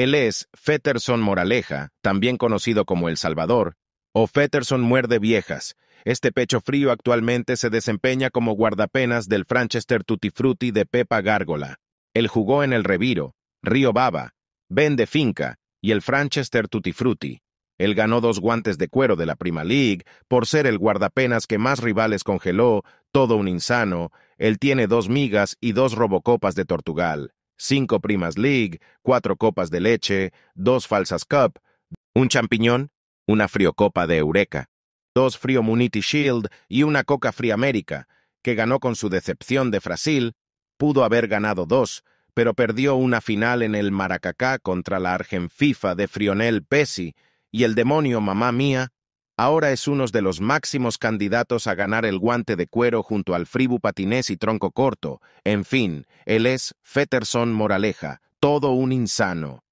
Él es Fetterson Moraleja, también conocido como El Salvador, o Fetterson Muerde Viejas. Este pecho frío actualmente se desempeña como guardapenas del Franchester Tutti Frutti de Pepa Gárgola. Él jugó en el Reviro, Río Baba, de Finca y el Franchester Tutti Frutti. Él ganó dos guantes de cuero de la Prima League por ser el guardapenas que más rivales congeló, todo un insano. Él tiene dos migas y dos robocopas de Tortugal cinco primas League, cuatro copas de leche, dos falsas cup, un champiñón, una copa de Eureka, dos frío Muniti Shield y una coca fría América, que ganó con su decepción de Brasil, pudo haber ganado dos, pero perdió una final en el Maracacá contra la FIFA de Frionel Pesi y el demonio Mamá Mía ahora es uno de los máximos candidatos a ganar el guante de cuero junto al Fribu Patinés y Tronco Corto. En fin, él es Fetterson Moraleja, todo un insano.